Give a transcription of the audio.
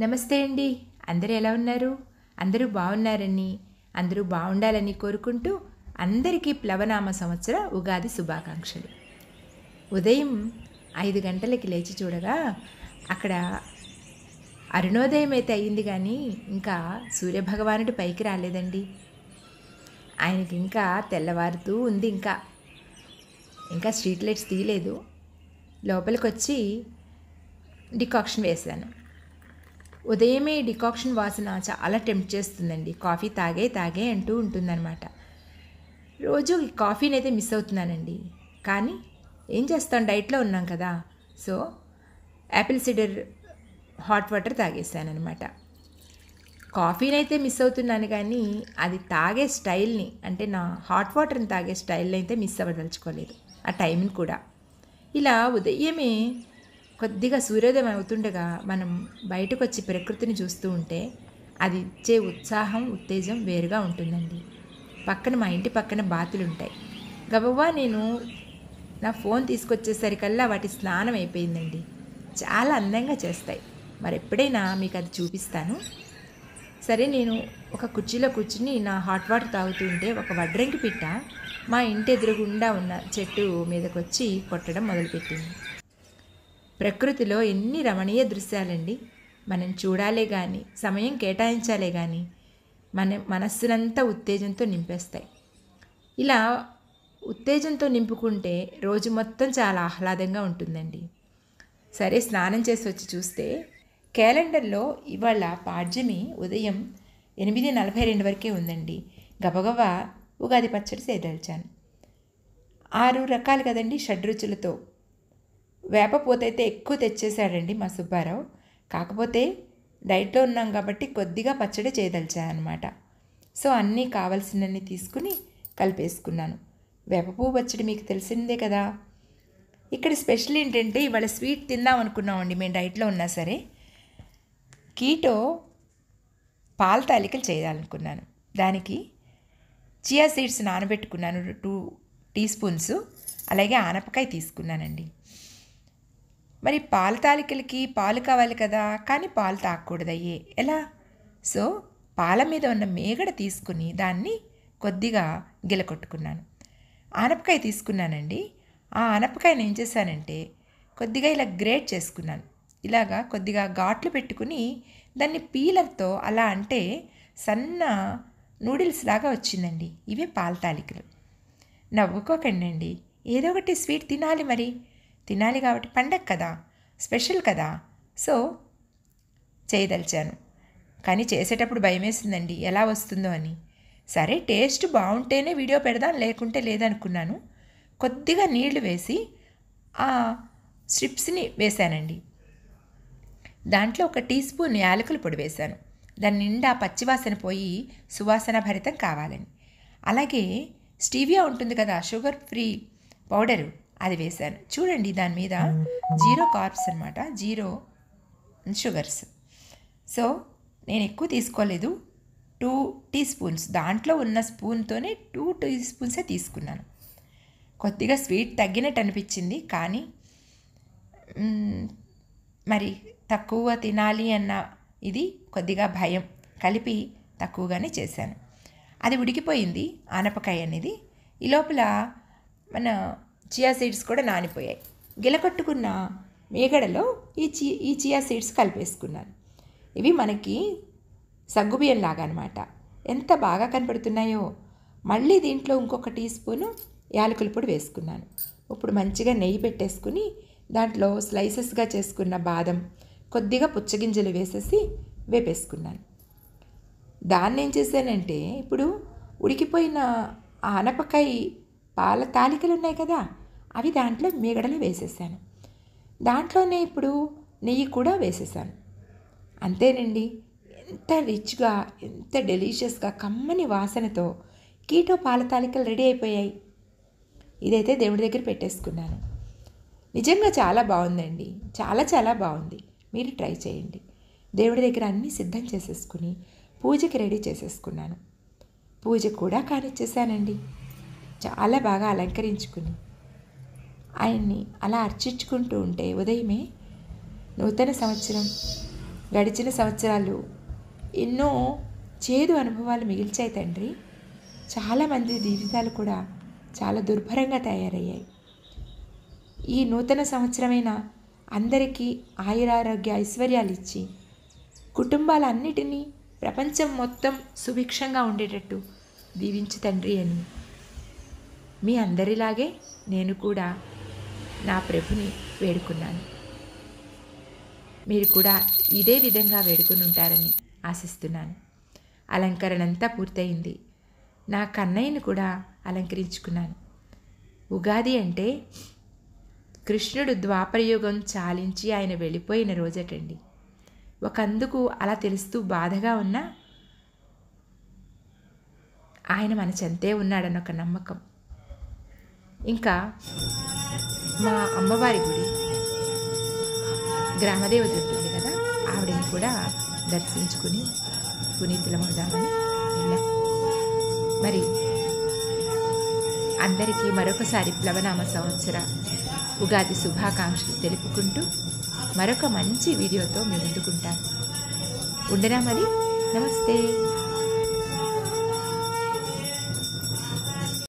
నమస్తే అండి అందరూ ఎలా ఉన్నారు అందరూ బాగున్నారని అందరూ బాగుండాలని కోరుకుంటూ అందరికీ ప్లవనామ సంవత్సర ఉగాది శుభాకాంక్షలు ఉదయం ఐదు గంటలకి లేచి చూడగా అక్కడ అరుణోదయం అయితే అయ్యింది కానీ ఇంకా సూర్యభగవానుడు పైకి రాలేదండి ఆయనకి ఇంకా తెల్లవారుతూ ఉంది ఇంకా ఇంకా స్ట్రీట్ లైట్స్ తీయలేదు లోపలికి వచ్చి డికాక్షన్ వేశాను ఉదయమే డికాక్షన్ వాసన చాలా టెంప్ట్ చేస్తుందండి కాఫీ తాగే తాగే అంటూ ఉంటుందన్నమాట రోజు కాఫీని అయితే మిస్ అవుతున్నానండి కానీ ఏం చేస్తాం డైట్లో ఉన్నాం కదా so apple cider hot water తాగేసానమాట కాఫీనైతే మిస్ అవుతున్నాను కానీ అది తాగే స్టైల్ని అంటే నా హాట్ వాటర్ని తాగే స్టైల్ని అయితే మిస్ అవ్వదలుచుకోలేదు ఆ టైంని కూడా ఇలా ఉదయమే కొద్దిగా సూర్యోదయం అవుతుండగా మనం బయటకు వచ్చి ప్రకృతిని చూస్తూ ఉంటే అది ఇచ్చే ఉత్సాహం ఉత్తేజం వేరుగా ఉంటుందండి పక్కన మా ఇంటి పక్కన బాతులు ఉంటాయి గబవ్వా నేను నా ఫోన్ తీసుకొచ్చేసరికల్లా వాటి స్నానం అయిపోయిందండి చాలా అందంగా చేస్తాయి మరి ఎప్పుడైనా మీకు అది చూపిస్తాను సరే నేను ఒక కుర్చీలో కూర్చుని నా హాట్ వాటర్ తాగుతూ ఉంటే ఒక వడ్రంకి పిట్ట మా ఇంటి ఎదురుగుండా ఉన్న చెట్టు మీదకి వచ్చి కొట్టడం మొదలుపెట్టింది ప్రకృతిలో ఎన్ని రమణీయ దృశ్యాలండి మనం చూడాలే కానీ సమయం కేటాయించాలే కానీ మన మనస్సునంతా ఉత్తేజంతో నింపేస్తాయి ఇలా ఉత్తేజంతో నింపుకుంటే రోజు మొత్తం చాలా ఆహ్లాదంగా ఉంటుందండి సరే స్నానం చేసి వచ్చి చూస్తే క్యాలెండర్లో ఇవాళ పాడ్యమి ఉదయం ఎనిమిది నలభై రెండు వరకే ఉందండి గబగబా ఉగాది పచ్చడి సేదల్చాను ఆరు రకాలు కదండి షడ్రుచులతో వేపపూత అయితే ఎక్కువ తెచ్చేసాడండి మా సుబ్బారావు కాకపోతే డైట్లో ఉన్నాం కాబట్టి కొద్దిగా పచ్చడి చేయదలిచాయనమాట సో అన్నీ కావాల్సినన్ని తీసుకుని కలిపేసుకున్నాను పువ్వు పచ్చడి మీకు తెలిసిందే కదా ఇక్కడ స్పెషల్ ఏంటంటే ఇవాళ స్వీట్ తిందాం అనుకున్నామండి మేము డైట్లో ఉన్నా సరే కీటో పాల తాలికలు చేయాలనుకున్నాను దానికి చియా సీడ్స్ నానబెట్టుకున్నాను టూ టీ స్పూన్స్ అలాగే ఆనపకాయ తీసుకున్నానండి మరి పాల తాలికలకి పాలు కావాలి కదా కానీ పాలు తాగకూడదయ్యే ఎలా సో పాల మీద ఉన్న మేగడ తీసుకుని దాన్ని కొద్దిగా గిలకొట్టుకున్నాను ఆనపకాయ తీసుకున్నానండి ఆ ఆనపకాయను ఏం చేశానంటే కొద్దిగా ఇలా గ్రేట్ చేసుకున్నాను ఇలాగా కొద్దిగా ఘాట్లు పెట్టుకుని దాన్ని పీలర్తో అలా అంటే సన్న నూడిల్స్ లాగా వచ్చిందండి ఇవే పాల తాలికలు నవ్వుకోకండి ఏదో ఒకటి స్వీట్ తినాలి మరి తినాలి కాబట్టి పండగ కదా స్పెషల్ కదా సో చేయదలిచాను కానీ చేసేటప్పుడు భయమేసిందండి ఎలా వస్తుందో అని సరే టేస్ట్ బాగుంటేనే వీడియో పెడదాం లేకుంటే లేదనుకున్నాను కొద్దిగా నీళ్లు వేసి ఆ స్ట్రిప్స్ని వేశానండి దాంట్లో ఒక టీ స్పూన్ యాలకుల పొడి వేశాను దాని నిండా పచ్చివాసన పోయి సువాసన భరితం కావాలని అలాగే స్టీవియా ఉంటుంది కదా షుగర్ ఫ్రీ పౌడరు అది వేశాను చూడండి దాని మీద జీరో కార్బ్స్ అనమాట జీరో షుగర్స్ సో నేను ఎక్కువ తీసుకోలేదు టూ టీ స్పూన్స్ దాంట్లో ఉన్న స్పూన్తోనే టూ టీ స్పూన్సే తీసుకున్నాను కొద్దిగా స్వీట్ తగ్గినట్టు అనిపించింది కానీ మరి తక్కువ తినాలి అన్న ఇది కొద్దిగా భయం కలిపి తక్కువగానే చేశాను అది ఉడికిపోయింది ఆనపకాయ అనేది ఈ లోపల మన చియా సీడ్స్ కూడా నానిపోయాయి గిలకట్టుకున్న మేగడలో ఈ చి ఈ చియా సీడ్స్ కలిపేసుకున్నాను ఇవి మనకి సగ్గుబియ్యం లాగా అనమాట ఎంత బాగా కనపడుతున్నాయో మళ్ళీ దీంట్లో ఇంకొక టీ స్పూను యాలకుల పొడి వేసుకున్నాను ఇప్పుడు మంచిగా నెయ్యి పెట్టేసుకుని దాంట్లో స్లైసెస్గా చేసుకున్న బాదం కొద్దిగా పుచ్చగింజలు వేసేసి వేపేసుకున్నాను దాన్ని ఏం చేశానంటే ఇప్పుడు ఉడికిపోయిన ఆనపకాయ పాల తాలికలు ఉన్నాయి కదా అవి దాంట్లో మిగడలు వేసేసాను దాంట్లోనే ఇప్పుడు నెయ్యి కూడా వేసేసాను అంతేనండి ఎంత రిచ్గా ఎంత డెలీషియస్గా కమ్మని వాసనతో కీటో పాల రెడీ అయిపోయాయి ఇదైతే దేవుడి దగ్గర పెట్టేసుకున్నాను నిజంగా చాలా బాగుందండి చాలా చాలా బాగుంది మీరు ట్రై చేయండి దేవుడి దగ్గర అన్నీ సిద్ధం చేసేసుకుని పూజకి రెడీ చేసేసుకున్నాను పూజ కూడా కానిచ్చేసానండి చాలా బాగా అలంకరించుకుని ఆయన్ని అలా అర్చించుకుంటూ ఉంటే ఉదయమే నూతన సంవత్సరం గడిచిన సంవత్సరాలు ఎన్నో చేదు అనుభవాలు మిగిల్చాయి తండ్రి చాలామంది జీవితాలు కూడా చాలా దుర్భరంగా తయారయ్యాయి ఈ నూతన సంవత్సరమైన అందరికీ ఆయురారోగ్య ఐశ్వర్యాలు ఇచ్చి కుటుంబాలన్నిటినీ ప్రపంచం మొత్తం సుభిక్షంగా ఉండేటట్టు దీవించు తండ్రి అని మీ అందరిలాగే నేను కూడా నా ప్రభుని వేడుకున్నాను మీరు కూడా ఇదే విధంగా వేడుకుని ఉంటారని ఆశిస్తున్నాను అలంకరణ అంతా పూర్తయింది నా కన్నయ్యను కూడా అలంకరించుకున్నాను ఉగాది అంటే కృష్ణుడు ద్వాపరయుగం చాలించి ఆయన వెళ్ళిపోయిన రోజటండి ఒకందుకు అలా తెలుస్తూ బాధగా ఉన్నా ఆయన మన చెంతే ఉన్నాడన్న ఒక నమ్మకం ఇంకా మా అమ్మవారి గుడి గ్రామదేవత ఉంటుంది కదా ఆవిడని కూడా దర్శించుకుని పునీతులమవుదామని వెళ్ళాం మరి అందరికీ మరొకసారి ప్లవనామ సంవత్సర ఉగాది శుభాకాంక్షలు తెలుపుకుంటూ మరొక మంచి వీడియోతో మీ ముందుకుంటాను ఉండనా మరి నమస్తే